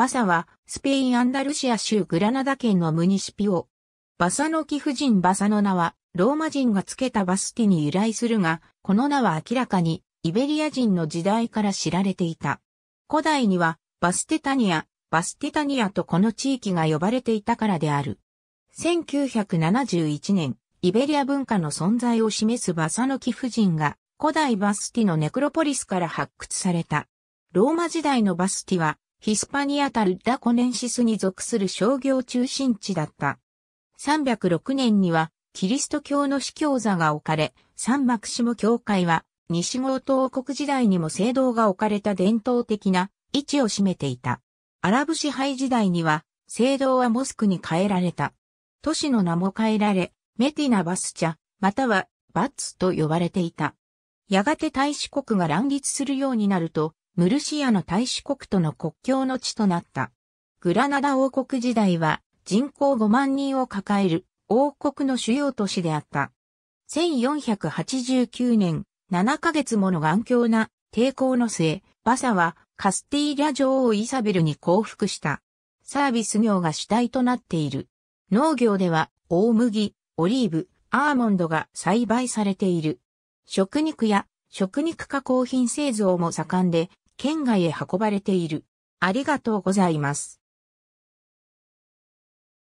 バサは、スペイン・アンダルシア州グラナダ県のムニシピオ。バサの貴婦人バサの名は、ローマ人がつけたバスティに由来するが、この名は明らかに、イベリア人の時代から知られていた。古代には、バステタニア、バステタニアとこの地域が呼ばれていたからである。1971年、イベリア文化の存在を示すバサの貴婦人が、古代バスティのネクロポリスから発掘された。ローマ時代のバスティは、ヒスパニアタルダコネンシスに属する商業中心地だった。306年には、キリスト教の司教座が置かれ、サンマクシモ教会は、西元東国時代にも聖堂が置かれた伝統的な位置を占めていた。アラブ支配時代には、聖堂はモスクに変えられた。都市の名も変えられ、メティナ・バスチャ、またはバッツと呼ばれていた。やがて大使国が乱立するようになると、ムルシアの大使国との国境の地となった。グラナダ王国時代は人口5万人を抱える王国の主要都市であった。1489年、7ヶ月もの頑強な抵抗の末、バサはカスティーリャ女王イサベルに降伏した。サービス業が主体となっている。農業では大麦、オリーブ、アーモンドが栽培されている。食肉や食肉加工品製造も盛んで、県外へ運ばれている。ありがとうございます。